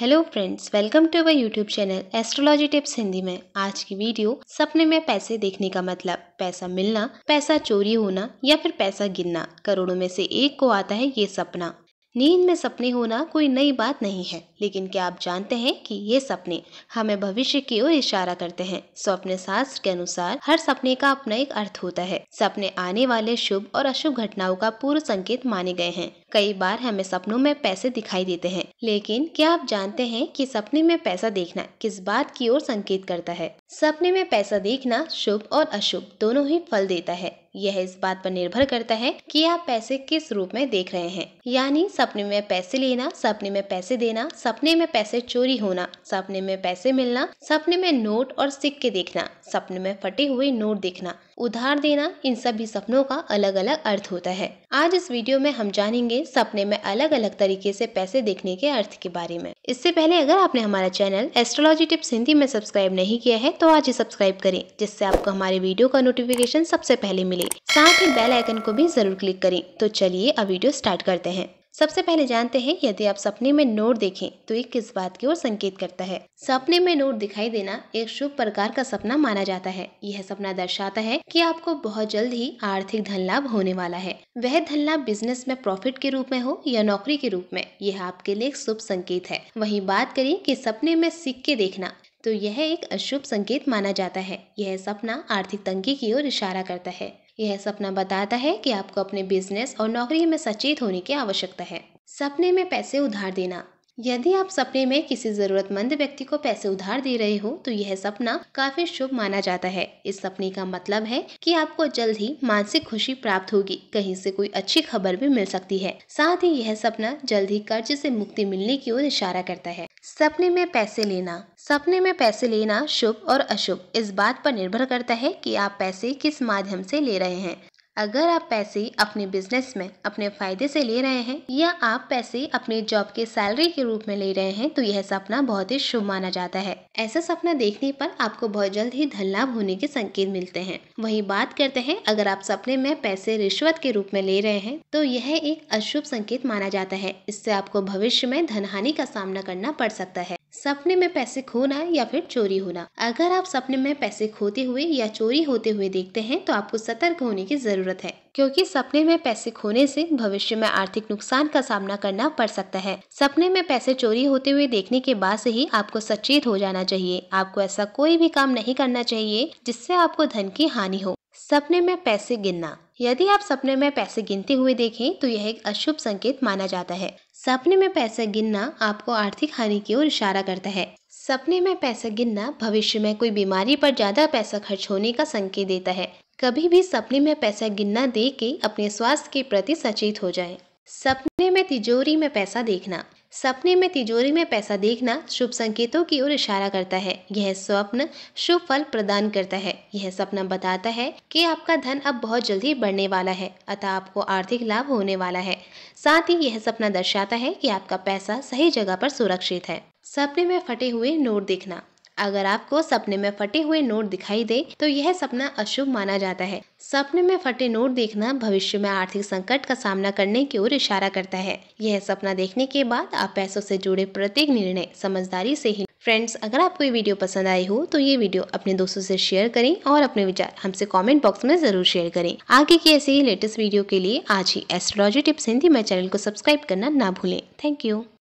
hello friends welcome to our YouTube channel astrology tips Hindi में आज की वीडियो सपने में पैसे देखने का मतलब पैसा मिलना पैसा चोरी होना या फिर पैसा गिनना करोड़ों में से एक को आता है ये सपना नींद में सपने होना कोई नई बात नहीं है लेकिन क्या आप जानते हैं कि ये सपने हमें भविष्य की ओर इशारा करते हैं स्वप्न शास्त्र के अनुसार हर सपने का अपना एक अर्थ होता है सपने आने वाले शुभ और अशुभ घटनाओं का पूर्व संकेत माने गए हैं कई बार हमें सपनों में पैसे दिखाई देते हैं लेकिन क्या आप जानते हैं कि सपने में पैसा देखना किस बात की ओर संकेत करता है सपने में पैसा देखना शुभ और अशुभ दोनों ही फल देता है यह इस बात पर निर्भर करता है कि आप पैसे किस रूप में देख रहे हैं यानी सपने में पैसे लेना सपने में पैसे देना सपने में पैसे चोरी होना सपने में पैसे मिलना सपने में नोट और सिक्के देखना सपने में फटे हुए नोट देखना उधार देना इन सभी सपनों का अलग अलग अर्थ होता है आज इस वीडियो में हम जानेंगे सपने में अलग अलग तरीके से पैसे देखने के अर्थ के बारे में इससे पहले अगर आपने हमारा चैनल एस्ट्रोलॉजी टिप्स हिंदी में सब्सक्राइब नहीं किया है तो आज ही सब्सक्राइब करें जिससे आपको हमारे वीडियो का नोटिफिकेशन सबसे पहले मिले साथ ही बेल आइकन को भी जरूर क्लिक करें तो चलिए अब वीडियो स्टार्ट करते हैं सबसे पहले जानते हैं यदि आप सपने में नोट देखें तो ये किस बात की ओर संकेत करता है सपने में नोट दिखाई देना एक शुभ प्रकार का सपना माना जाता है यह सपना दर्शाता है कि आपको बहुत जल्द ही आर्थिक धन लाभ होने वाला है वह धन लाभ बिजनेस में प्रॉफिट के रूप में हो या नौकरी के रूप में यह आपके लिए एक शुभ संकेत है वही बात करें की सपने में सिक्के देखना तो यह एक अशुभ संकेत माना जाता है यह सपना आर्थिक तंगी की ओर इशारा करता है यह सपना बताता है कि आपको अपने बिजनेस और नौकरी में सचेत होने की आवश्यकता है सपने में पैसे उधार देना यदि आप सपने में किसी ज़रूरतमंद व्यक्ति को पैसे उधार दे रहे हो तो यह सपना काफी शुभ माना जाता है इस सपने का मतलब है कि आपको जल्द ही मानसिक खुशी प्राप्त होगी कहीं से कोई अच्छी खबर भी मिल सकती है साथ ही यह सपना जल्द ही कर्ज से मुक्ति मिलने की ओर इशारा करता है सपने में पैसे लेना सपने में पैसे लेना शुभ और अशुभ इस बात पर निर्भर करता है कि आप पैसे किस माध्यम से ले रहे हैं अगर आप पैसे अपने बिजनेस में अपने फायदे से ले रहे हैं या आप पैसे अपने जॉब के सैलरी के रूप में ले रहे हैं तो यह सपना बहुत ही शुभ माना जाता है ऐसा सपना देखने पर आपको बहुत जल्द ही धन लाभ होने के संकेत मिलते हैं वही बात करते हैं अगर आप सपने में पैसे रिश्वत के रूप में ले रहे हैं तो यह एक अशुभ संकेत माना जाता है इससे आपको भविष्य में धन हानि का सामना करना पड़ सकता है सपने में पैसे खोना या फिर चोरी होना अगर आप सपने में पैसे खोते हुए या चोरी होते हुए देखते हैं तो आपको सतर्क होने की जरूरत है क्योंकि सपने में पैसे खोने से भविष्य में आर्थिक नुकसान का सामना करना पड़ सकता है सपने में पैसे चोरी होते हुए देखने के बाद से ही आपको सचेत हो जाना चाहिए आपको ऐसा कोई भी काम नहीं करना चाहिए जिससे आपको धन की हानि हो सपने में पैसे गिनना यदि आप सपने में पैसे गिनते हुए देखें तो यह एक अशुभ संकेत माना जाता है सपने में पैसे गिनना आपको आर्थिक हानि की ओर इशारा करता है सपने में पैसे गिनना भविष्य में कोई बीमारी पर ज्यादा पैसा खर्च होने का संकेत देता है कभी भी सपने में पैसा गिनना देख के अपने स्वास्थ्य के प्रति सचेत हो जाए सपने में तिजोरी में पैसा देखना सपने में तिजोरी में पैसा देखना शुभ संकेतों की ओर इशारा करता है यह स्वप्न शुभ फल प्रदान करता है यह सपना बताता है कि आपका धन अब बहुत जल्दी बढ़ने वाला है अतः आपको आर्थिक लाभ होने वाला है साथ ही यह सपना दर्शाता है कि आपका पैसा सही जगह पर सुरक्षित है सपने में फटे हुए नोट देखना अगर आपको सपने में फटे हुए नोट दिखाई दे तो यह सपना अशुभ माना जाता है सपने में फटे नोट देखना भविष्य में आर्थिक संकट का सामना करने की ओर इशारा करता है यह सपना देखने के बाद आप पैसों से जुड़े प्रत्येक निर्णय समझदारी से ही फ्रेंड्स अगर आपको ये वीडियो पसंद आई हो तो ये वीडियो अपने दोस्तों से शेयर करें और अपने विचार हमसे कमेंट बॉक्स में जरूर शेयर करें आगे की ऐसे ही लेटेस्ट वीडियो के लिए आज ही एस्ट्रोलॉजी टिप्स हिंदी में चैनल को सब्सक्राइब करना ना भूलें थैंक यू